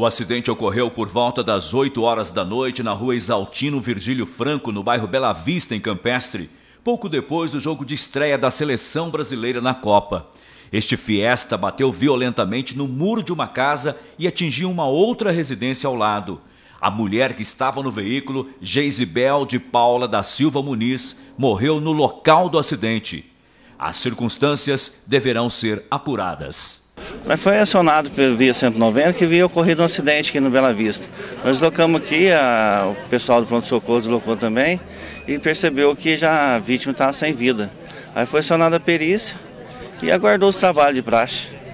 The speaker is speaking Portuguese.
O acidente ocorreu por volta das 8 horas da noite na rua Exaltino Virgílio Franco, no bairro Bela Vista, em Campestre, pouco depois do jogo de estreia da seleção brasileira na Copa. Este Fiesta bateu violentamente no muro de uma casa e atingiu uma outra residência ao lado. A mulher que estava no veículo, Geisibel de Paula da Silva Muniz, morreu no local do acidente. As circunstâncias deverão ser apuradas. Mas foi acionado pelo Via 190 que havia ocorrido um acidente aqui no Bela Vista. Nós deslocamos aqui, a, o pessoal do pronto-socorro deslocou também e percebeu que já a vítima estava sem vida. Aí foi acionada a perícia e aguardou os trabalhos de praxe.